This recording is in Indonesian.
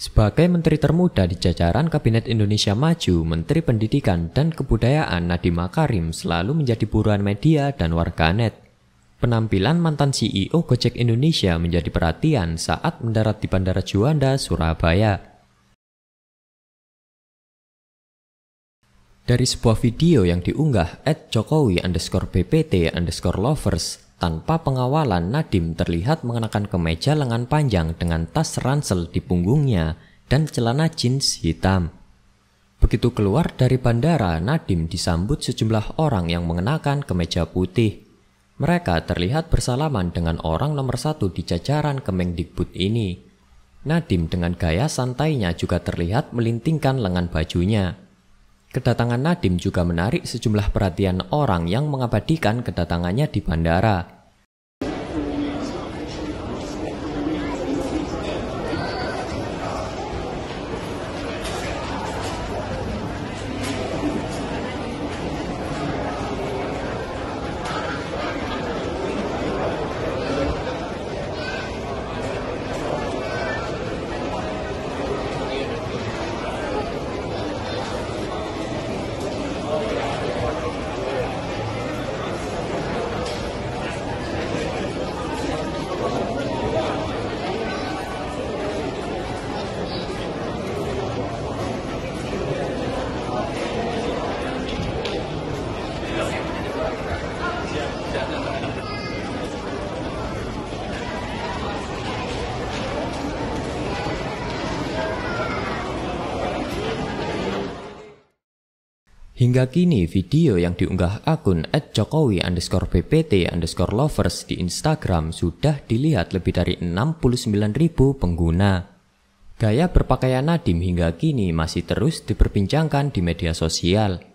Sebagai menteri termuda di jajaran Kabinet Indonesia Maju, Menteri Pendidikan dan Kebudayaan Nadiem Makarim selalu menjadi buruan media dan warganet. Penampilan mantan CEO Gojek Indonesia menjadi perhatian saat mendarat di Bandara Juanda, Surabaya. Dari sebuah video yang diunggah at jokowi underscore bpt underscore lovers, tanpa pengawalan, Nadim terlihat mengenakan kemeja lengan panjang dengan tas ransel di punggungnya dan celana jeans hitam. Begitu keluar dari bandara, Nadim disambut sejumlah orang yang mengenakan kemeja putih. Mereka terlihat bersalaman dengan orang nomor satu di jajaran Kemendikbud ini. Nadim dengan gaya santainya juga terlihat melintingkan lengan bajunya. Kedatangan Nadim juga menarik sejumlah perhatian orang yang mengabadikan kedatangannya di bandara. Hingga kini video yang diunggah akun @jokowi underscore bpt underscore lovers di Instagram sudah dilihat lebih dari 69.000 pengguna. Gaya berpakaian Nadim hingga kini masih terus diperbincangkan di media sosial.